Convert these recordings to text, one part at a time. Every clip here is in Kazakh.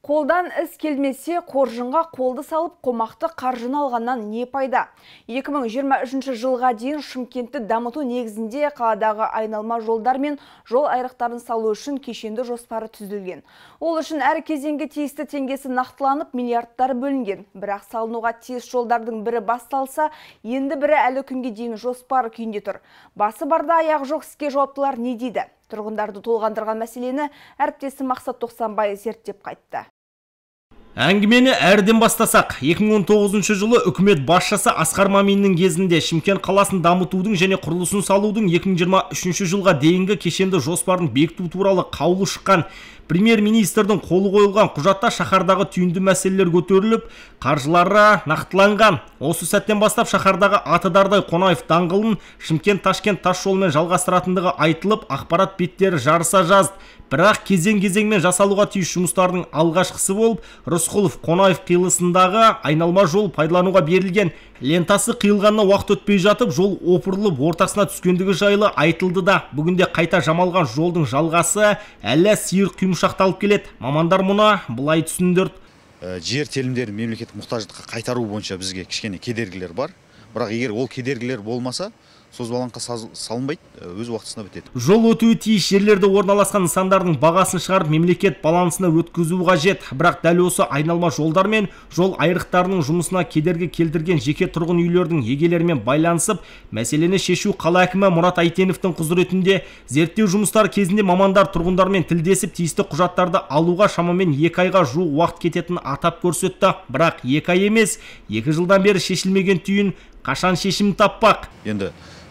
Қолдан іс келмесе, қоржынға қолды салып, қомақты қаржыны алғаннан не пайда? 2023 жылға дейін Шымкентті дамыту негізінде қаладағы айналма жолдар мен жол айрықтарын салу үшін кешенді жоспары түзілген. Ол үшін әр кезеңге тиісті теңгесі нақтыланып, миллиардтар бөлінген. Бірақ салынуға тиіс жолдардың бірі басталса, енді бірі әлі күнге дейін жоспар күйінде тұр. Басы барда аяқ жоқ іске жауаптылар не дейді? тұрғындарды толғандырған мәселені әріптесі Мақсат Тоқсанбай зерттеп қайтты әңгімені әрден бастасақ 2019 жылы үкімет басшысы асқар маминнің кезінде шымкент қаласын дамытудың және құрылысын салудың 2023 жылға дейінгі кешенді жоспарын бекіту туралы қаулы шыққан премьер министрдің қолы қойылған құжатта шаһардағы түйінді мәселелер көтеріліп қаржылары нақтыланған осы сәттен бастап шаһардағы атыдардай қонаев даңғылын шымкент ташкент тас жолымен жалғастыратындығы айтылып ақпарат беттері жарыса жазды бірақ кезең кезеңмен жасалуға тиіс жұмыстардың алғашқысы болып рысқұлов қонаев қиылысындағы айналма жол пайдалануға берілген лентасы қиылғанына уақыт өтпей жатып жол опырылып ортасына түскендігі жайлы айтылды да бүгінде қайта жамалған жолдың жалғасы әлі сиыр құйымшақталып келеді мамандар мұны былай түсіндірді ә, жер телімдерін мемлекеттік мұқтаждыққа қайтару бойынша бізге кішкене кедергілер бар бірақ егер ол кедергілер болмаса созбалаңқа салынбайды э, өз уақытысында бітеді жол өтуі тиіс жерлерде орналасқан нысандардың бағасын шығарып мемлекет балансына өткізу қажет бірақ дәл осы айналма жолдар мен жол айрықтарының жұмысына кедергі келтірген жеке тұрғын үйлердің егелерімен байланысып мәселені шешу қала әкімі мұрат Айтеновтың құзыретінде зерттеу жұмыстары кезінде мамандар тұрғындармен тілдесіп тиісті құжаттарды алуға шамамен екі айға жуық уақыт кететінін атап көрсетті бірақ екі ай емес екі жылдан бері шешілмеген түйін қашан шешім таппақ енді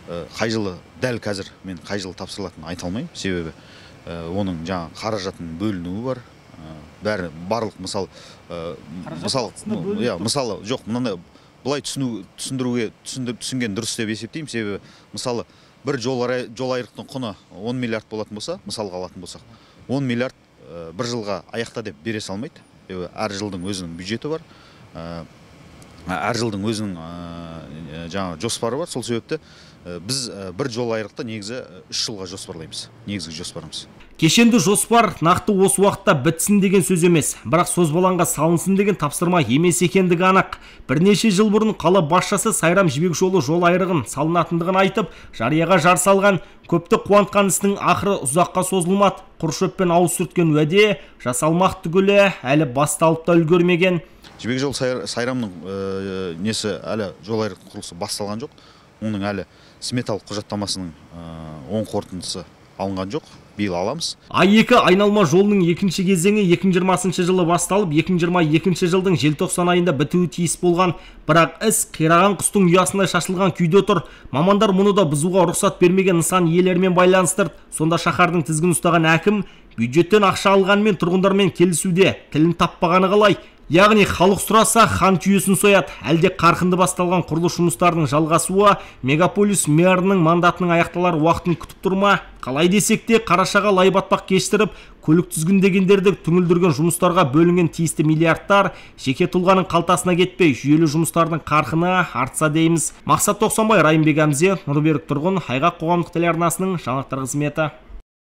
Э, қай жылы дәл қазір мен қай жылы тапсырылатынын айта алмаймын себебі э, оның жаңа қаражатының бөлінуі бар э, бәрі барлық мысал мысалы иә мысалы жоқ мынандай былай түсіну түсіндіруге түсіндіріп түсінген дұрыс деп есептеймін себебі мысалы бір жол, айрықтың құны 10 миллиард болатын болса мысалға алатын болсақ 10 миллиард бір жылға аяқта деп бере салмайды әр жылдың өзінің бюджеті бар әр жылдың өзінің жаңағы жоспары бар сол себепті біз бір жол айрықты негізі үш жылға жоспарлаймыз негізгі жоспарымыз кешенді жоспар нақты осы уақытта бітсін деген сөз емес бірақ созбалаңға салынсын деген тапсырма емес екендігі анық бірнеше жыл бұрын қала басшысы сайрам жібек жолы жол айрығын салынатындығын айтып жарияға жар салған көпті қуантқан істің ақыры ұзаққа созылмады құр шөппен ауыз сүрткен уәде жасалмақ түгілі әлі басталып та үлгермеген жібек жол сайрамның э, несі әлі жол айрық құрылысы басталған жоқ оның әлі сметалық құжаттамасының э, оң қорытындысы алынған жоқ биыл аламыз а екі айналма жолының екінші кезеңі 2020 жылы басталып 2022 жылдың желтоқсан айында бітуі тиіс болған бірақ іс қираған құстың ұясындай шашылған күйде тұр мамандар мұны да бұзуға рұқсат бермеген нысан иелерімен байланыстырды сонда шаһардың тізгін ұстаған әкім бюджеттен ақша алғанымен тұрғындармен келісуде тілін таппағаны қалай яғни халық сұраса хан түйесін сояды әлде қарқынды басталған құрылыс жұмыстарының жалғасуы мегаполис мэрінің мандатының аяқталар уақытын күтіп тұр ма қалай десек те қарашаға лай батпақ кештіріп көлік тізгіндегендерді түңілдірген жұмыстарға бөлінген тиісті миллиардтар жеке тұлғаның қалтасына кетпей жүйелі жұмыстардың қарқыны артса дейміз мақсат тоқсанбай райымбек әмзе нұрберік тұрғын айғақ қоғамдық телеарнасының жаңалықтар қызметі